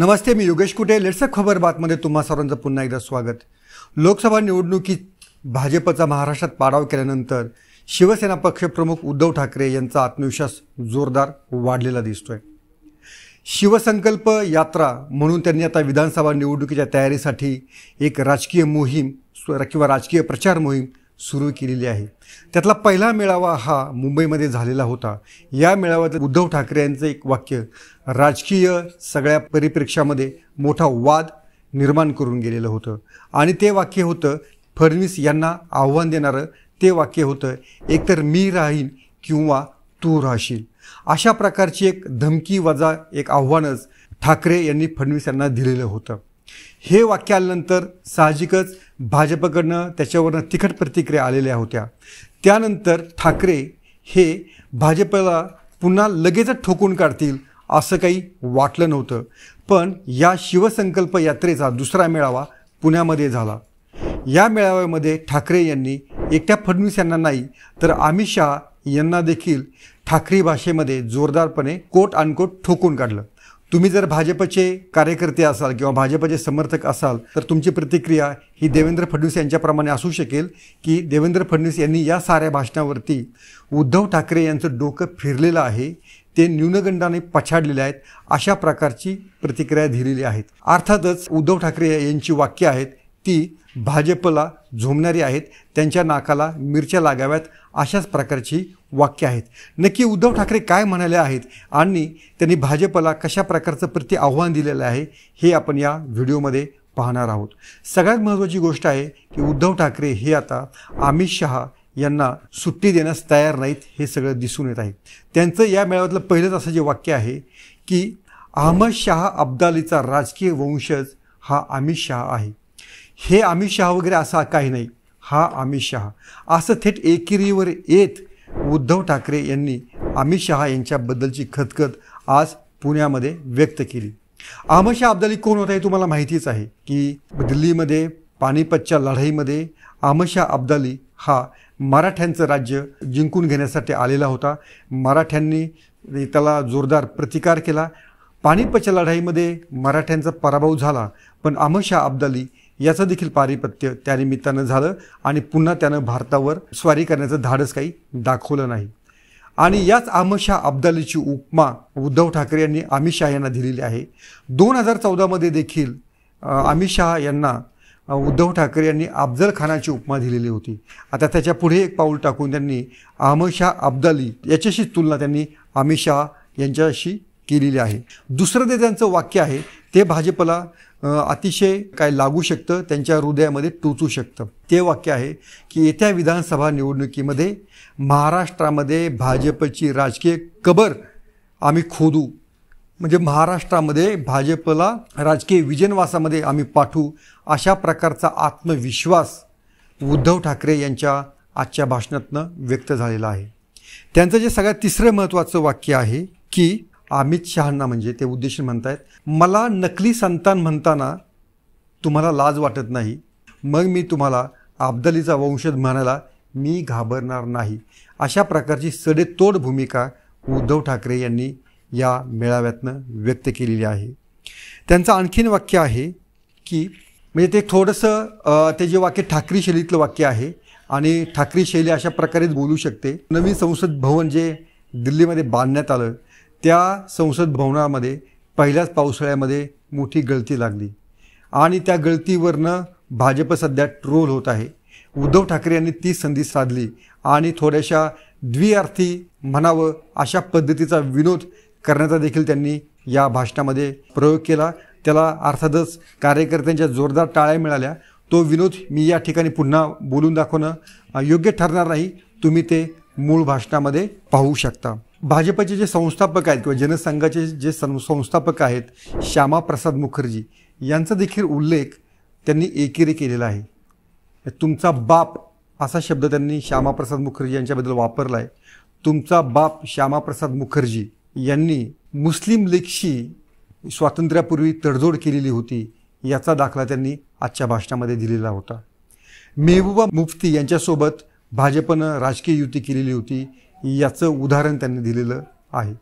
नमस्ते मी योगेश कुटे लेटसक खबर बातमध्ये तुम्हा सर्वांचं पुन्हा एकदा स्वागत लोकसभा निवडणुकीत भाजपचा महाराष्ट्रात पाडाव केल्यानंतर शिवसेना पक्षप्रमुख उद्धव ठाकरे यांचा आत्मविश्वास जोरदार वाढलेला दिसतोय शिवसंकल्प यात्रा म्हणून त्यांनी आता विधानसभा निवडणुकीच्या तयारीसाठी एक राजकीय मोहीम किंवा राजकीय प्रचार मोहीम सुरू केलेली आहे त्यातला पहिला मेळावा हा मुंबईमध्ये झालेला होता या मेळाव्यात उद्धव ठाकरे यांचं एक वाक्य राजकीय सगळ्या परिप्रेक्षामध्ये मोठा वाद निर्माण करून गेलेलं होतं आणि ते वाक्य होतं फडणवीस यांना आव्हान देणारं ते वाक्य होतं एकतर मी राहीन किंवा तू राहशील अशा प्रकारची एक धमकी वजा एक आव्हानच ठाकरे यांनी फडणवीस यांना दिलेलं होतं हे वाक्य आल्यानंतर साहजिकच भाजपकडनं त्याच्यावरनं तिखट प्रतिक्रिया आलेल्या होत्या त्यानंतर ठाकरे हे भाजपला पुन्हा लगेचच ठोकून काढतील असं काही वाटलं नव्हतं पण या शिवसंकल्प यात्रेचा दुसरा मेळावा पुण्यामध्ये झाला या मेळाव्यामध्ये ठाकरे यांनी एकट्या फडणवीस यांना नाही तर अमित शहा यांना देखील ठाकरे भाषेमध्ये जोरदारपणे कोट अनकोट ठोकून काढलं तुम्ही जर भाजपचे कार्यकर्ते असाल किंवा भाजपचे समर्थक असाल तर तुमची प्रतिक्रिया ही देवेंद्र फडणवीस यांच्याप्रमाणे असू शकेल की देवेंद्र फडणवीस यांनी या साऱ्या भाषणावरती उद्धव ठाकरे यांचं डोकं फिरलेलं आहे ते न्यूनगंडाने पछाडलेले आहेत अशा प्रकारची प्रतिक्रिया दिलेली आहेत अर्थातच उद्धव ठाकरे यांची वाक्य आहेत ती भाजपला झोमणारी आहेत त्यांच्या नाकाला मिरच्या लागाव्यात अशाच प्रकारची वाक्य आहेत नक्की उद्धव ठाकरे काय म्हणाले आहेत आणि त्यांनी भाजपला कशा प्रकारचं प्रति आव्हान दिलेलं आहे हे आपण या व्हिडिओमध्ये पाहणार आहोत सगळ्यात महत्त्वाची गोष्ट आहे की उद्धव ठाकरे हे आता अमित शहा यांना सुट्टी देण्यास तयार नाहीत हे सगळं दिसून येत आहे त्यांचं या मेळाव्यातलं पहिलंच असं जे वाक्य आहे की अहमद शहा अब्दालीचा राजकीय वंशज हा अमित शहा आहे हे अमित शहा वगैरे असा काही नाही हा अमित शहा असं थेट एकेरीवर येत उद्धव ठाकरे यांनी अमित शहा यांच्याबद्दलची खतखत आज पुण्यामध्ये व्यक्त केली अहमद शहा अब्दाली कोण होता हे तुम्हाला माहितीच आहे की दिल्लीमध्ये पानिपतच्या लढाईमध्ये अहमद शहा अब्दाली हा मराठ्यांचं राज्य जिंकून घेण्यासाठी आलेला होता मराठ्यांनी त्याला जोरदार प्रतिकार केला पानिपतच्या लढाईमध्ये मराठ्यांचा पराभव झाला पण अहमद शहा अब्दाली याचं देखील पारिपत्य त्यानिमित्तानं झालं आणि पुन्हा त्यानं भारतावर स्वारी करण्याचं धाडस काही दाखवलं नाही आणि याच अहमद शहा अब्दालीची उपमा उद्धव ठाकरे यांनी अमित शहा यांना दिलेली आहे दोन हजार चौदामध्ये देखील अमित शहा यांना उद्धव ठाकरे यांनी अफजल खानाची उपमा दिलेली होती आता त्याच्या पुढे एक पाऊल टाकून त्यांनी अहमद शाह अब्दाली याच्याशी तुलना त्यांनी अमित शहा यांच्याशी केलेली आहे दुसरं जे त्यांचं वाक्य आहे ते भाजपला अतिशय काय लागू शकतं त्यांच्या हृदयामध्ये टोचू शकतं ते वाक्य आहे की येत्या विधानसभा निवडणुकीमध्ये महाराष्ट्रामध्ये भाजपची राजकीय कबर आम्ही खोदू म्हणजे महाराष्ट्रामध्ये भाजपला राजकीय विजनवासामध्ये आम्ही पाठवू अशा प्रकारचा आत्मविश्वास उद्धव ठाकरे यांच्या आजच्या भाषणातनं व्यक्त झालेला आहे त्यांचं जे सगळ्यात तिसरं महत्त्वाचं वाक्य आहे की अमित शहांना म्हणजे ते उद्देशून म्हणतायत मला नकली संतान म्हणताना तुम्हाला लाज वाटत नाही मग मी तुम्हाला अब्दालीचा वंशज म्हणायला मी घाबरणार नाही अशा प्रकारची सडेतोड भूमिका उद्धव ठाकरे यांनी या मेळाव्यातनं व्यक्त केलेली आहे त्यांचं आणखीन वाक्य आहे की म्हणजे ते थोडंसं ते जे वाक्य ठाकरी शैलीतलं वाक्य आहे आणि ठाकरी शैली अशा प्रकारेच बोलू शकते नवीन संसद भवन जे दिल्लीमध्ये बांधण्यात आलं त्या संसद भवनामध्ये पहिल्याच पावसाळ्यामध्ये मोठी गळती लागली आणि त्या गळतीवरनं भाजप सध्या ट्रोल होत आहे उद्धव ठाकरे यांनी ती संधी साधली आणि थोड्याशा द्विअर्थी म्हणावं अशा पद्धतीचा विनोद करण्याचा देखील त्यांनी या भाषणामध्ये प्रयोग केला त्याला अर्थातच कार्यकर्त्यांच्या जोरदार टाळ्या मिळाल्या तो विनोद मी या ठिकाणी पुन्हा बोलून दाखवणं योग्य ठरणार नाही तुम्ही ते मूळ भाषणामध्ये पाहू शकता भाजपचे जे संस्थापक आहेत किंवा जनसंघाचे जे संस्थापक आहेत श्यामाप्रसाद मुखर्जी यांचा देखील उल्लेख त्यांनी एकेरी केलेला आहे तुमचा बाप असा शब्द त्यांनी श्यामाप्रसाद मुखर्जी यांच्याबद्दल वापरला आहे तुमचा बाप श्यामाप्रसाद मुखर्जी यांनी मुस्लिम लीगशी स्वातंत्र्यापूर्वी तडजोड केलेली होती याचा दाखला त्यांनी आजच्या भाषणामध्ये दिलेला होता मेहबूबा मुफ्ती यांच्यासोबत भाजपनं राजकीय युती केलेली होती याचं उदाहरण त्यांनी दिलेलं आहे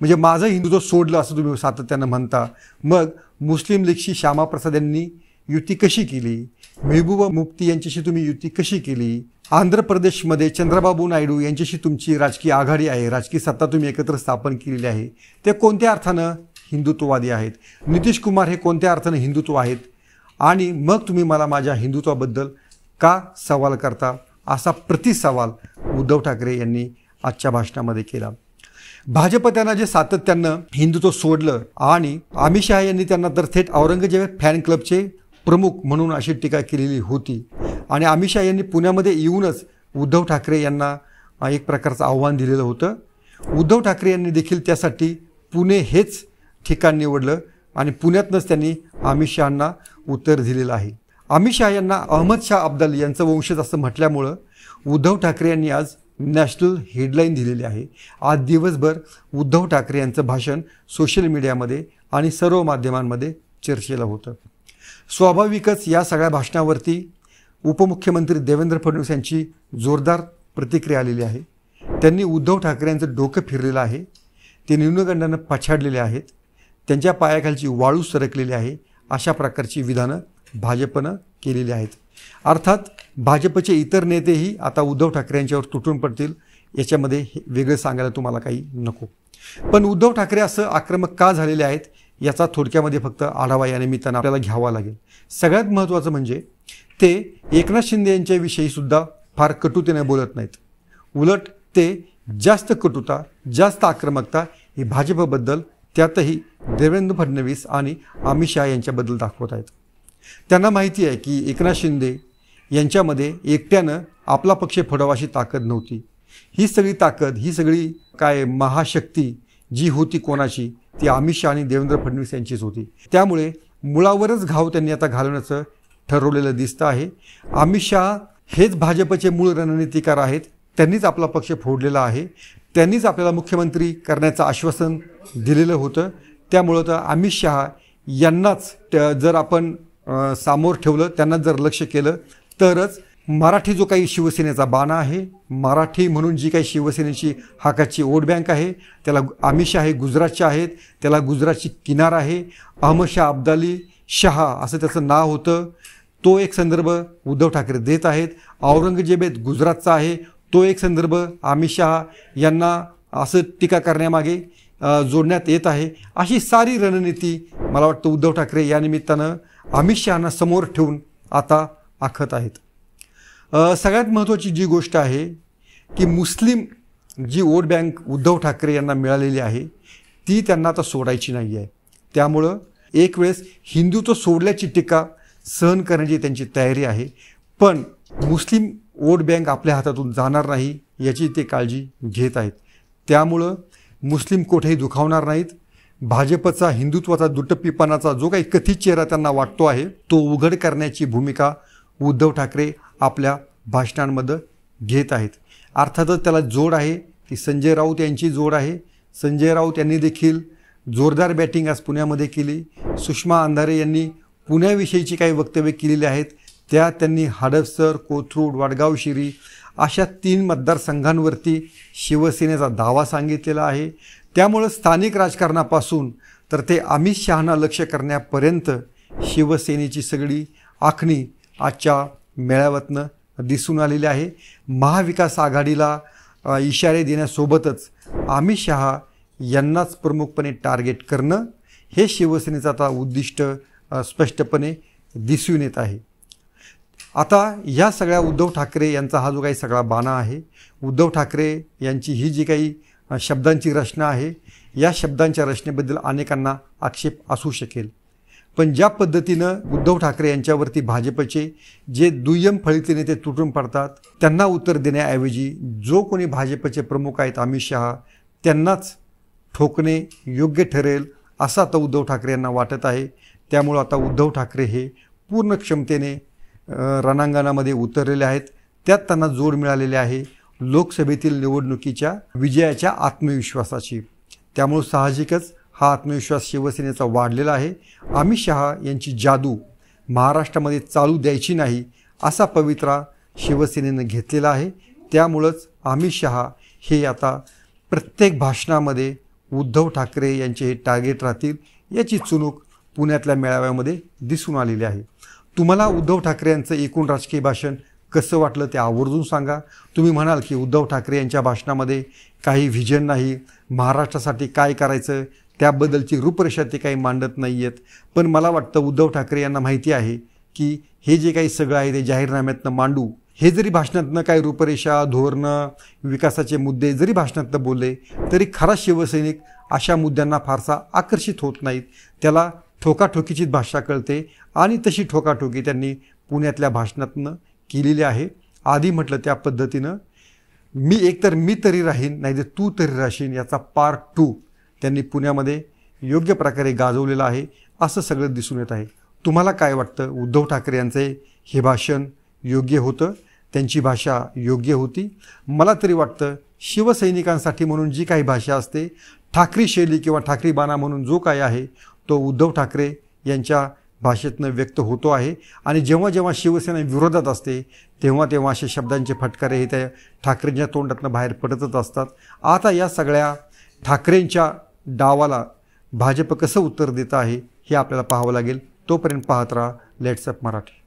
म्हणजे माझं हिंदुत्व सोडलं असं तुम्ही सातत्यानं म्हणता मग मुस्लिम लीगशी श्यामाप्रसाद यांनी युती कशी केली मेहबूबा मुफ्ती यांच्याशी तुम्ही युती कशी केली आंध्र प्रदेशमध्ये चंद्रबाबू नायडू यांच्याशी तुमची राजकीय आघाडी आहे राजकीय सत्ता तुम्ही एकत्र स्थापन केलेली आहे ते कोणत्या अर्थानं हिंदुत्ववादी आहेत नितीश कुमार हे कोणत्या अर्थानं हिंदुत्व आहेत आणि मग तुम्ही मला माझ्या हिंदुत्वाबद्दल का सवाल करता असा प्रतिसवाल उद्धव ठाकरे यांनी आजच्या भाषणामध्ये केला भाजप त्यांना जे सातत्यानं हिंदुत्व सोडलं आणि अमित शहा यांनी त्यांना तर थेट औरंगजेब फॅन क्लबचे प्रमुख म्हणून अशी टीका केलेली होती आणि अमित शहा यांनी पुण्यामध्ये येऊनच उद्धव ठाकरे यांना एक प्रकारचं आव्हान दिलेलं होतं उद्धव ठाकरे यांनी देखील त्यासाठी पुणे हेच ठिकाण निवडलं आणि पुण्यातनंच त्यांनी अमित शहांना उत्तर दिलेलं आहे अमित शहा यांना अहमद शाह अब्दाली यांचं वंशज असं म्हटल्यामुळं उद्धव ठाकरे यांनी आज नॅशनल हेडलाईन दिलेली आहे आज दिवसभर उद्धव ठाकरे यांचं भाषण सोशल मीडियामध्ये आणि सर्व माध्यमांमध्ये चर्चेला होतं स्वाभाविकच या सगळ्या भाषणावरती उपमुख्यमंत्री देवेंद्र फडणवीस यांची जोरदार प्रतिक्रिया आलेली आहे त्यांनी उद्धव ठाकरे यांचं डोकं फिरलेलं आहे ते न्यूनगंडानं पछाडलेले आहेत त्यांच्या पायाखालची वाळू सरकलेली आहे अशा प्रकारची विधानं भाजपनं केलेले आहेत अर्थात भाजपचे इतर नेतेही आता उद्धव ठाकरे यांच्यावर तुटून पडतील याच्यामध्ये वेगळं सांगायला तुम्हाला काही नको पण उद्धव ठाकरे असं आक्रमक का झालेले आहेत याचा थोडक्यामध्ये फक्त आढावा या निमित्तानं आपल्याला घ्यावा लागेल सगळ्यात महत्त्वाचं म्हणजे ते एकनाथ शिंदे यांच्याविषयीसुद्धा फार कटुतेने बोलत नाहीत उलट ते जास्त कटुता जास्त आक्रमकता ही भाजपबद्दल त्यातही देवेंद्र फडणवीस आणि अमित शहा यांच्याबद्दल दाखवत आहेत त्यांना माहिती आहे की एकनाथ शिंदे यांच्यामध्ये एकट्यानं आपला पक्ष फडवाशी ताकद नव्हती ही सगळी ताकद ही सगळी काय महाशक्ती जी होती कोणाची ती अमित शहा आणि देवेंद्र फडणवीस यांचीच होती त्यामुळे मुळावरच घाव त्यांनी आता घालवण्याचं ठरवलेलं दिसतं आहे अमित शहा हेच भाजपचे मूळ रणनीतिकार आहेत त्यांनीच आपला पक्ष फोडलेला आहे त्यांनीच आपल्याला मुख्यमंत्री करण्याचं आश्वासन दिलेलं होतं त्यामुळं तर अमित शहा यांनाच जर आपण सामोर ठेवलं त्यांना जर लक्ष केलं तरच मराठी जो काही शिवसेनेचा बाणा आहे मराठी म्हणून जी काही शिवसेनेची हाकाची वोट बँक आहे त्याला आमिष आहे गुजरातच्या आहेत त्याला गुजरातची किनार आहे अहमदशाह अब्दाली शहा असं त्याचं नाव होतं तो एक संदर्भ उद्धव ठाकरे देत आहेत औरंगजेबेत गुजरातचा आहे तो एक संदर्भ अमित शहा यांना असं टीका करण्यामागे जोडण्यात येत आहे अशी सारी रणनीती मला वाटतं उद्धव ठाकरे या निमित्तानं अमित शहाना समोर ठेवून आता आखत आहेत सगळ्यात महत्त्वाची जी गोष्ट आहे की मुस्लिम जी वोट बँक उद्धव ठाकरे यांना मिळालेली आहे ती त्यांना आता सोडायची नाही आहे त्यामुळं एक वेळेस हिंदुत्व सोडल्याची टीका सहन करण्याची त्यांची तयारी आहे पण मुस्लिम वोट बँक आपल्या हातातून जाणार नाही याची ते काळजी घेत आहेत त्यामुळं मुस्लिम कोठेही दुखावणार नाहीत भाजपचा हिंदुत्वाचा दुटप्पीपणाचा जो काही कथित चेहरा त्यांना वाटतो आहे तो उघड करण्याची भूमिका उद्धव ठाकरे आपल्या भाषणांमध्ये घेत आहेत अर्थातच त्याला जोड आहे ती संजय राऊत यांची जोड आहे संजय राऊत यांनी देखील जोरदार बॅटिंग आज पुण्यामध्ये केली सुषमा अंधारे यांनी पुण्याविषयीची काही वक्तव्य केलेली आहेत त्या त्यांनी हाडपसर कोथरूड वडगाव शिरी अशा तीन मतदारसंघांवरती शिवसेनेचा दावा सांगितलेला आहे त्यामुळं स्थानिक राजकारणापासून तर ते अमित शहाना लक्ष करण्यापर्यंत शिवसेनेची सगळी आखणी आजच्या मेळाव्यातनं दिसून आलेली आहे महाविकास आघाडीला इशारे देण्यासोबतच अमित शहा यांनाच प्रमुखपणे टार्गेट करणं हे शिवसेनेचं आता उद्दिष्ट स्पष्टपणे दिसून येत आहे आता या सगळ्या उद्धव ठाकरे यांचा हा जो काही सगळा बाणा आहे उद्धव ठाकरे यांची ही जी काही शब्दांची रचना आहे या शब्दांच्या रचनेबद्दल अनेकांना आक्षेप असू शकेल पण ज्या पद्धतीनं उद्धव ठाकरे यांच्यावरती भाजपचे जे दुय्यम फळीचे नेते तुटून पडतात त्यांना उत्तर देण्याऐवजी जो कोणी भाजपचे प्रमुख आहेत अमित शहा त्यांनाच ठोकणे योग्य ठरेल असं आता उद्धव ठाकरे यांना वाटत आहे त्यामुळं आता उद्धव ठाकरे हे पूर्ण क्षमतेने रणांगणामध्ये उतरलेले आहेत त्यात त्यांना जोड मिळालेले आहे लोकसभेतील निवडणुकीच्या विजयाच्या आत्मविश्वासाची त्यामुळं साहजिकच हा आत्मविश्वास शिवसेनेचा वाढलेला आहे अमित शहा यांची जादू महाराष्ट्रामध्ये चालू द्यायची नाही असा पवित्रा शिवसेनेनं घेतलेला आहे त्यामुळंच अमित शहा हे आता प्रत्येक भाषणामध्ये उद्धव ठाकरे यांचे हे टार्गेट राहतील याची चुणूक पुण्यातल्या मेळाव्यामध्ये दिसून आलेली आहे तुम्हाला उद्धव ठाकरे यांचं एकूण राजकीय भाषण कसं वाटलं ते आवर्जून सांगा तुम्ही म्हणाल की उद्धव ठाकरे यांच्या भाषणामध्ये काही व्हिजन नाही महाराष्ट्रासाठी काय करायचं त्याबद्दलची रूपरेषा ते काही मांडत नाही आहेत पण मला वाटतं उद्धव ठाकरे यांना माहिती आहे की हे जे काही सगळं आहे ते जाहीरनाम्यातनं मांडू हे जरी भाषणातनं काही रूपरेषा धोरणं विकासाचे मुद्दे जरी भाषणातनं बोलले तरी खरा शिवसैनिक अशा मुद्द्यांना फारसा आकर्षित होत नाहीत त्याला ठोकाठोकीचीच भाषा कळते आणि तशी ठोकाठोकी त्यांनी पुण्यातल्या भाषणातनं केलेली आहे आधी म्हटलं त्या पद्धतीनं मी एकतर मी तरी राहीन नाही तर तू तरी राशीन याचा पार्ट टू त्यांनी पुण्यामध्ये योग्य प्रकारे गाजवलेलं आहे असं सगळं दिसून येत आहे तुम्हाला काय वाटतं उद्धव ठाकरे यांचे हे भाषण योग्य होतं त्यांची भाषा योग्य होती मला तरी वाटतं शिवसैनिकांसाठी म्हणून जी काही भाषा असते ठाकरी शैली किंवा ठाकरी बाणा म्हणून जो काही आहे तो उद्धव ठाकरे यांच्या भाषेतनं व्यक्त होतो आहे आणि जेव्हा जेव्हा शिवसेना विरोधात असते तेव्हा तेव्हा असे शब्दांचे फटकारे हे त्या ठाकरेंच्या तोंडातनं बाहेर पडतच असतात आता या सगळ्या ठाकरेंच्या डावाला भाजप कसं उत्तर देत आहे हे आपल्याला पाहावं लागेल तोपर्यंत पाहत राहा लेट्सअप मराठी